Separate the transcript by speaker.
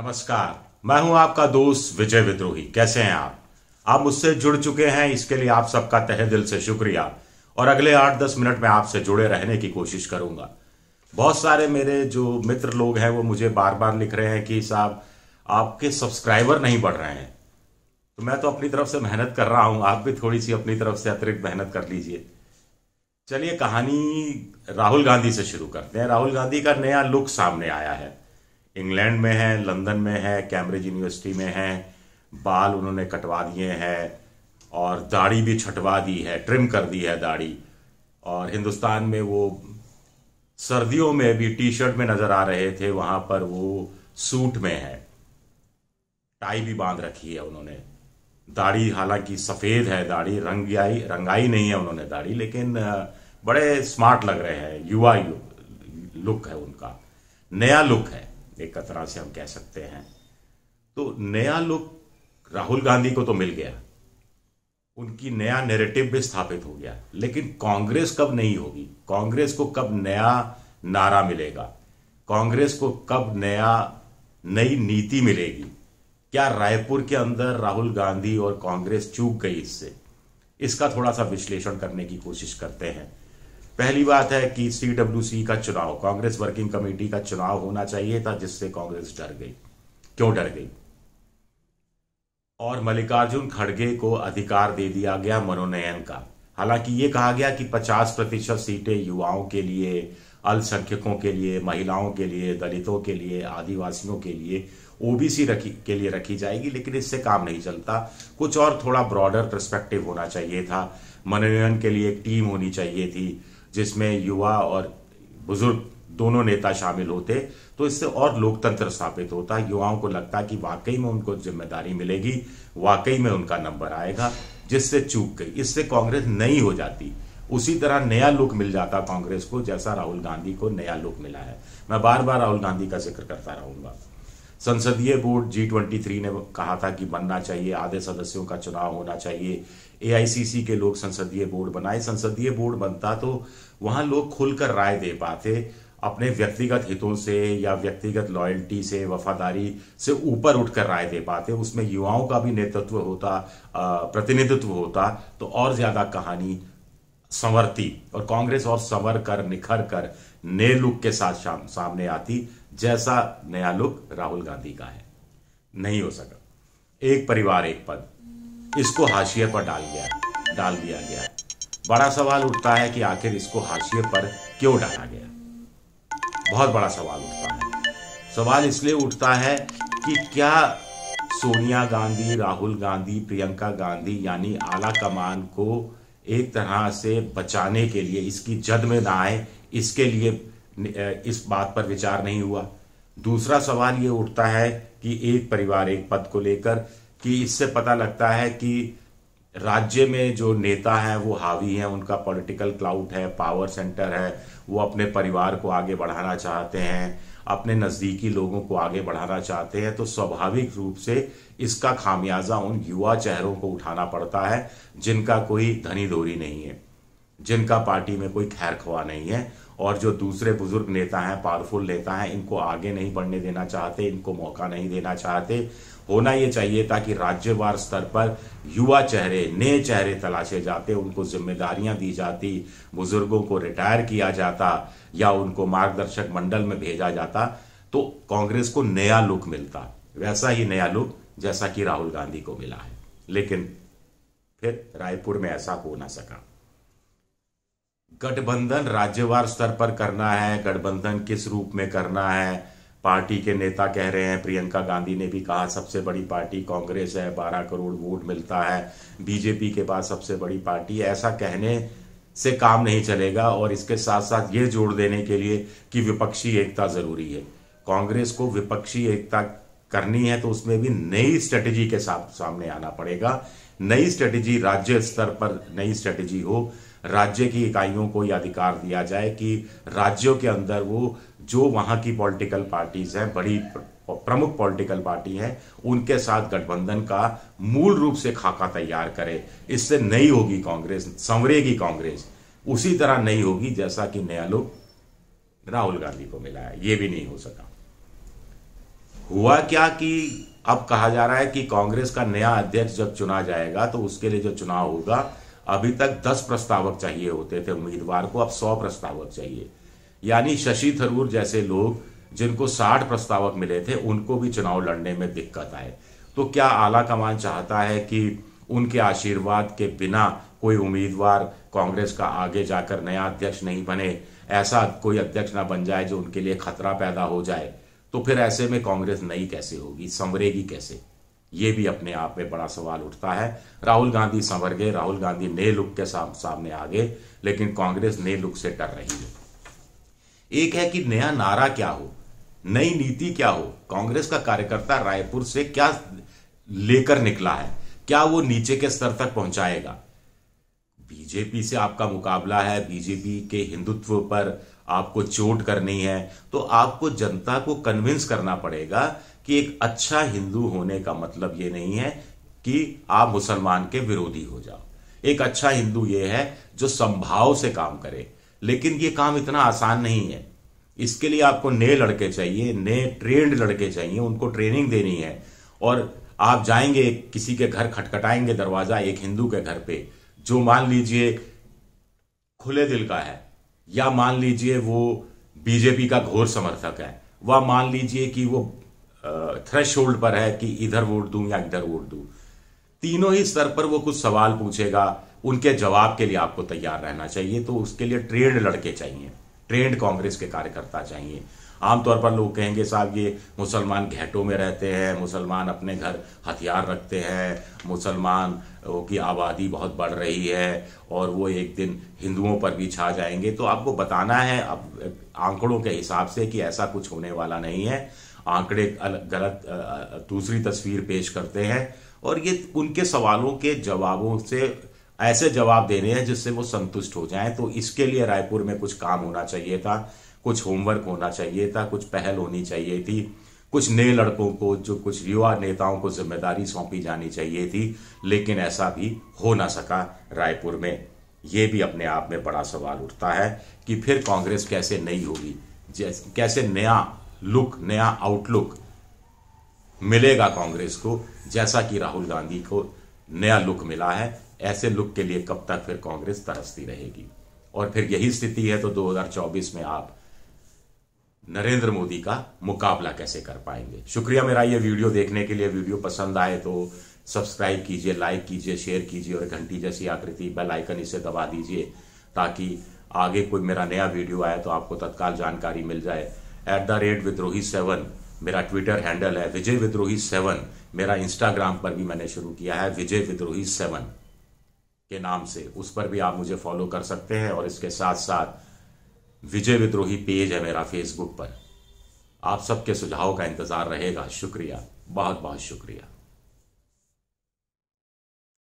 Speaker 1: नमस्कार मैं हूं आपका दोस्त विजय विद्रोही कैसे हैं आप आप मुझसे जुड़ चुके हैं इसके लिए आप सबका तहे दिल से शुक्रिया और अगले आठ दस मिनट में आपसे जुड़े रहने की कोशिश करूंगा बहुत सारे मेरे जो मित्र लोग हैं वो मुझे बार बार लिख रहे हैं कि साहब आपके सब्सक्राइबर नहीं बढ़ रहे हैं तो मैं तो अपनी तरफ से मेहनत कर रहा हूं आप भी थोड़ी सी अपनी तरफ से अतिरिक्त मेहनत कर लीजिए चलिए कहानी राहुल गांधी से शुरू करते हैं राहुल गांधी का नया लुक सामने आया है इंग्लैंड में है लंदन में है कैम्ब्रिज यूनिवर्सिटी में है बाल उन्होंने कटवा दिए हैं और दाढ़ी भी छटवा दी है ट्रिम कर दी है दाढ़ी और हिंदुस्तान में वो सर्दियों में भी टी शर्ट में नज़र आ रहे थे वहां पर वो सूट में है टाई भी बांध रखी है उन्होंने दाढ़ी हालांकि सफ़ेद है दाढ़ी रंगाई रंगाई नहीं है उन्होंने दाढ़ी लेकिन बड़े स्मार्ट लग रहे हैं युवा लुक है उनका नया लुक है एक तरह से हम कह सकते हैं तो नया लुक राहुल गांधी को तो मिल गया उनकी नया नैरेटिव भी स्थापित हो गया लेकिन कांग्रेस कब नहीं होगी कांग्रेस को कब नया नारा मिलेगा कांग्रेस को कब नया नई नीति मिलेगी क्या रायपुर के अंदर राहुल गांधी और कांग्रेस चूक गई इससे इसका थोड़ा सा विश्लेषण करने की कोशिश करते हैं पहली बात है कि सी का चुनाव कांग्रेस वर्किंग कमेटी का चुनाव होना चाहिए था जिससे कांग्रेस डर गई क्यों डर गई और मल्लिकार्जुन खड़गे को अधिकार दे दिया गया मनोनयन का हालांकि ये कहा गया कि 50 प्रतिशत सीटें युवाओं के लिए अल्पसंख्यकों के लिए महिलाओं के लिए दलितों के लिए आदिवासियों के लिए ओबीसी रखी के लिए रखी जाएगी लेकिन इससे काम नहीं चलता कुछ और थोड़ा ब्रॉडर प्रस्पेक्टिव होना चाहिए था मनोनयन के लिए एक टीम होनी चाहिए थी जिसमें युवा और बुजुर्ग दोनों नेता शामिल होते तो इससे और लोकतंत्र स्थापित होता युवाओं को लगता कि वाकई में उनको जिम्मेदारी मिलेगी वाकई में उनका नंबर आएगा जिससे चूक गई इससे कांग्रेस नई हो जाती उसी तरह नया लुक मिल जाता कांग्रेस को जैसा राहुल गांधी को नया लुक मिला है मैं बार बार राहुल गांधी का जिक्र करता रहूंगा संसदीय बोर्ड जी ट्वेंटी थ्री ने कहा था कि बनना चाहिए आधे सदस्यों का चुनाव होना चाहिए एआईसीसी के लोग संसदीय बोर्ड बनाए संसदीय बोर्ड बनता तो वहां लोग खुलकर राय दे पाते अपने व्यक्तिगत हितों से या व्यक्तिगत लॉयल्टी से वफादारी से ऊपर उठकर राय दे पाते उसमें युवाओं का भी नेतृत्व होता प्रतिनिधित्व होता तो और ज्यादा कहानी संवरती और कांग्रेस और संवर कर निखर कर नए लुक के साथ सामने आती जैसा नया लुक राहुल गांधी का है नहीं हो सका एक परिवार एक पद इसको हाशिए पर डाल गया डाल दिया गया बड़ा सवाल उठता है कि आखिर इसको हाशिए पर क्यों डाला गया बहुत बड़ा सवाल उठता है सवाल इसलिए उठता है कि क्या सोनिया गांधी राहुल गांधी प्रियंका गांधी यानी आला कमान को एक तरह से बचाने के लिए इसकी जद में ना आए इसके लिए इस बात पर विचार नहीं हुआ दूसरा सवाल ये उठता है कि एक परिवार एक पद को लेकर कि इससे पता लगता है कि राज्य में जो नेता है वो हावी है उनका पॉलिटिकल क्लाउड है पावर सेंटर है वो अपने परिवार को आगे बढ़ाना चाहते हैं अपने नज़दीकी लोगों को आगे बढ़ाना चाहते हैं तो स्वाभाविक रूप से इसका खामियाजा उन युवा चेहरों को उठाना पड़ता है जिनका कोई धनी धोरी नहीं है जिनका पार्टी में कोई खैर खवा नहीं है और जो दूसरे बुजुर्ग नेता हैं पावरफुल नेता हैं इनको आगे नहीं बढ़ने देना चाहते इनको मौका नहीं देना चाहते होना ये चाहिए था कि राज्यवार स्तर पर युवा चेहरे नए चेहरे तलाशे जाते उनको जिम्मेदारियां दी जाती बुजुर्गों को रिटायर किया जाता या उनको मार्गदर्शक मंडल में भेजा जाता तो कांग्रेस को नया लुक मिलता वैसा ही नया लुक जैसा कि राहुल गांधी को मिला है लेकिन फिर रायपुर में ऐसा हो ना सका गठबंधन राज्यवार स्तर पर करना है गठबंधन किस रूप में करना है पार्टी के नेता कह रहे हैं प्रियंका गांधी ने भी कहा सबसे बड़ी पार्टी कांग्रेस है बारह करोड़ वोट मिलता है बीजेपी के पास सबसे बड़ी पार्टी ऐसा कहने से काम नहीं चलेगा और इसके साथ साथ ये जोड़ देने के लिए कि विपक्षी एकता ज़रूरी है कांग्रेस को विपक्षी एकता करनी है तो उसमें भी नई स्ट्रेटेजी के साथ सामने आना पड़ेगा नई स्ट्रेटेजी राज्य स्तर पर नई स्ट्रेटेजी हो राज्य की इकाइयों को ये अधिकार दिया जाए कि राज्यों के अंदर वो जो वहाँ की पॉलिटिकल पार्टीज हैं बड़ी प्रमुख पॉलिटिकल पार्टी हैं उनके साथ गठबंधन का मूल रूप से खाका तैयार करे इससे नहीं होगी कांग्रेस संवरेगी कांग्रेस उसी तरह नहीं होगी जैसा कि नया लोग राहुल गांधी को मिला है ये भी नहीं हो सका हुआ क्या कि अब कहा जा रहा है कि कांग्रेस का नया अध्यक्ष जब चुना जाएगा तो उसके लिए जो चुनाव होगा अभी तक दस प्रस्तावक चाहिए होते थे उम्मीदवार को अब सौ प्रस्तावक चाहिए यानी शशि थरूर जैसे लोग जिनको साठ प्रस्तावक मिले थे उनको भी चुनाव लड़ने में दिक्कत आए तो क्या आला कमान चाहता है कि उनके आशीर्वाद के बिना कोई उम्मीदवार कांग्रेस का आगे जाकर नया अध्यक्ष नहीं बने ऐसा कोई अध्यक्ष ना बन जाए जो उनके लिए खतरा पैदा हो जाए तो फिर ऐसे में कांग्रेस नई कैसे होगी संवरेगी कैसे ये भी अपने आप में बड़ा सवाल उठता है राहुल गांधी संवर गए राहुल गांधी नए लुक के सामने आ गए लेकिन कांग्रेस नए लुक से डर रही है एक है कि नया नारा क्या हो नई नीति क्या हो कांग्रेस का कार्यकर्ता रायपुर से क्या लेकर निकला है क्या वो नीचे के स्तर तक पहुंचाएगा बीजेपी से आपका मुकाबला है बीजेपी के हिंदुत्व पर आपको चोट करनी है तो आपको जनता को कन्विंस करना पड़ेगा कि एक अच्छा हिंदू होने का मतलब ये नहीं है कि आप मुसलमान के विरोधी हो जाओ एक अच्छा हिंदू ये है जो संभाव से काम करे लेकिन ये काम इतना आसान नहीं है इसके लिए आपको नए लड़के चाहिए नए ट्रेंड लड़के चाहिए उनको ट्रेनिंग देनी है और आप जाएंगे किसी के घर खटखटाएंगे दरवाजा एक हिंदू के घर पे जो मान लीजिए खुले दिल का है या मान लीजिए वो बीजेपी का घोर समर्थक है वह मान लीजिए कि वो थ्रेश होल्ड पर है कि इधर वोट दूं या इधर वोट दूं तीनों ही स्तर पर वो कुछ सवाल पूछेगा उनके जवाब के लिए आपको तैयार रहना चाहिए तो उसके लिए ट्रेंड लड़के चाहिए ट्रेंड कांग्रेस के कार्यकर्ता चाहिए आमतौर पर लोग कहेंगे साहब ये मुसलमान घेटों में रहते हैं मुसलमान अपने घर हथियार रखते हैं मुसलमान की आबादी बहुत बढ़ रही है और वो एक दिन हिंदुओं पर भी छा जाएंगे तो आपको बताना है अब आंकड़ों के हिसाब से कि ऐसा कुछ होने वाला नहीं है आंकड़े गलत दूसरी तस्वीर पेश करते हैं और ये उनके सवालों के जवाबों से ऐसे जवाब देने हैं जिससे वो संतुष्ट हो जाएं तो इसके लिए रायपुर में कुछ काम होना चाहिए था कुछ होमवर्क होना चाहिए था कुछ पहल होनी चाहिए थी कुछ नए लड़कों को जो कुछ युवा नेताओं को जिम्मेदारी सौंपी जानी चाहिए थी लेकिन ऐसा भी हो ना सका रायपुर में ये भी अपने आप में बड़ा सवाल उठता है कि फिर कांग्रेस कैसे नई होगी कैसे नया लुक नया आउटलुक मिलेगा कांग्रेस को जैसा कि राहुल गांधी को नया लुक मिला है ऐसे लुक के लिए कब तक फिर कांग्रेस तरसती रहेगी और फिर यही स्थिति है तो 2024 में आप नरेंद्र मोदी का मुकाबला कैसे कर पाएंगे शुक्रिया मेरा ये वीडियो देखने के लिए वीडियो पसंद आए तो सब्सक्राइब कीजिए लाइक कीजिए शेयर कीजिए और घंटी जैसी आकृति बेल आइकन इसे दबा दीजिए ताकि आगे कोई मेरा नया वीडियो आए तो आपको तत्काल जानकारी मिल जाए at the rate Vidrohi seven मेरा ट्विटर हैंडल है विजय विद्रोही सेवन मेरा इंस्टाग्राम पर भी मैंने शुरू किया है विजय विद्रोही सेवन के नाम से उस पर भी आप मुझे फॉलो कर सकते हैं और इसके साथ साथ विजय विद्रोही पेज है मेरा फेसबुक पर आप सबके सुझाव का इंतज़ार रहेगा शुक्रिया बहुत बहुत शुक्रिया